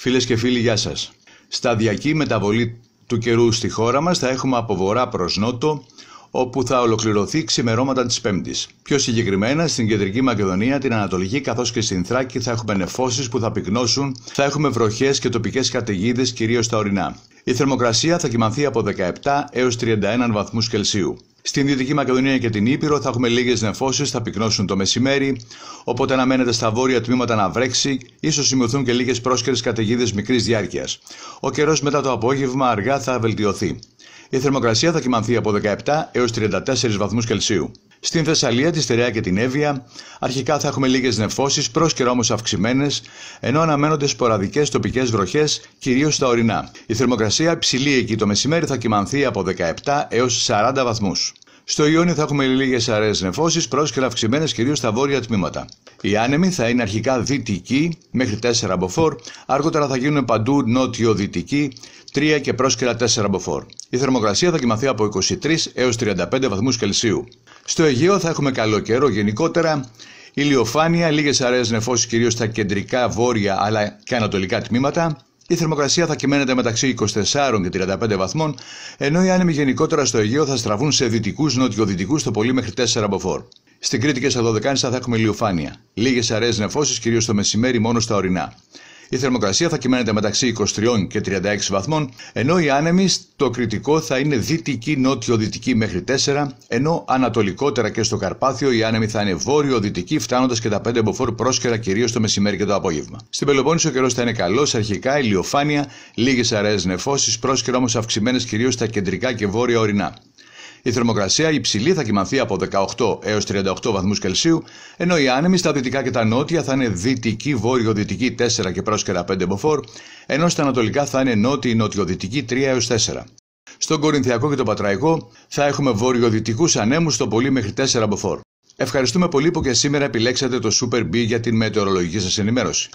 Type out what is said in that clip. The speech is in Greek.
Φίλες και φίλοι, γεια σας. Σταδιακή μεταβολή του καιρού στη χώρα μας θα έχουμε από βορρά προς νότο, όπου θα ολοκληρωθεί ξημερώματα της Πέμπτης. Πιο συγκεκριμένα στην κεντρική Μακεδονία, την Ανατολική καθώς και στην Θράκη θα έχουμε νεφώσεις που θα πυκνώσουν, θα έχουμε βροχές και τοπικές καταιγίδες κυρίως στα ορεινά. Η θερμοκρασία θα κοιμαθεί από 17 έω 31 βαθμούς Κελσίου. Στην Δυτική Μακεδονία και την Ήπειρο θα έχουμε λίγες νεφώσεις, θα πυκνώσουν το μεσημέρι, οπότε αναμένεται στα βόρεια τμήματα να βρέξει, ίσως σημειωθούν και λίγες πρόσκαιρες καταιγίδες μικρής διάρκειας. Ο καιρός μετά το απόγευμα αργά θα βελτιωθεί. Η θερμοκρασία θα κοιμανθεί από 17 έω 34 βαθμούς Κελσίου. Στην Θεσσαλία, τη Στερεά και την Εύβοια αρχικά θα έχουμε λίγες νεφώσεις, πρόσκαιρα όμως αυξημένες, ενώ αναμένονται σποραδικές τοπικές βροχές, κυρίως στα ορεινά. Η θερμοκρασία ψηλή εκεί το μεσημέρι θα κοιμανθεί από 17 έως 40 βαθμούς. Στο Ιόνιο θα έχουμε λίγες αρές νεφώσεις, πρόσκαιρα αυξημένες κυρίως στα βόρεια τμήματα. Οι άνεμοι θα είναι αρχικά δυτικοί, μέχρι 4 μποφόρ, αργότερα θα γίνουν παντού νότιο-δυτικοί 3 και πρόσκαιρα 4 μποφόρ. Η θερμοκρασία θα κοιμαθεί από 23 έως 35 βαθμούς Κελσίου. Στο Αιγαίο θα έχουμε καλό καιρό γενικότερα, ηλιοφάνεια, λίγες αραιές νεφώσεις κυρίως στα κεντρικά, βόρεια αλλά και ανατολικά τμήματα, η θερμοκρασία θα κυμαίνεται μεταξύ 24 και 35 βαθμών, ενώ οι άνεμοι γενικότερα στο Αιγαίο θα στραβούν σε δυτικούς νότιο-δυτικού το πολύ μέχρι 4 μποφόρ. Στην Κρήτη και στα Δωδεκάνησα θα έχουμε ηλιοφάνεια. Λίγε αραιέ νεφώσεις, κυρίως το μεσημέρι μόνο στα ορεινά. Η θερμοκρασία θα κυμαίνεται μεταξύ 23 και 36 βαθμών, ενώ η άνεμη στο κριτικό θα είναι δυτική-νότιο-δυτική μέχρι 4, ενώ ανατολικότερα και στο Καρπάθιο η άνεμη θα είναι βόρειο-δυτική φτάνοντας και τα 5 μποφόρ πρόσκαιρα κυρίως το μεσημέρι και το απόγευμα. Στην Πελοπόννησο ο καιρός θα είναι καλός, αρχικά ηλιοφάνεια, λίγες αραιές νεφώσεις, πρόσκαιρα όμως αυξημένες κυρίως στα κεντρικά και βόρεια ορεινά. Η θερμοκρασία υψηλή θα κοιμαθεί από 18 έως 38 βαθμούς Κελσίου, ενώ οι άνεμοι στα δυτικά και τα νότια θα είναι δυτική βόρειο-δυτική 4 και πρόσκαιρα 5 μποφόρ, ενώ στα ανατολικά θα ειναι νοτιο νότιοι-νοτιοδυτική 3 έως 4. Στον Κορινθιακό και τον Πατραϊκό θα έχουμε βόρειο-δυτικούς ανέμους στο πολύ μέχρι 4 μποφόρ. Ευχαριστούμε πολύ που και σήμερα επιλέξατε το Super B για την μετεωρολογική σας ενημέρωση.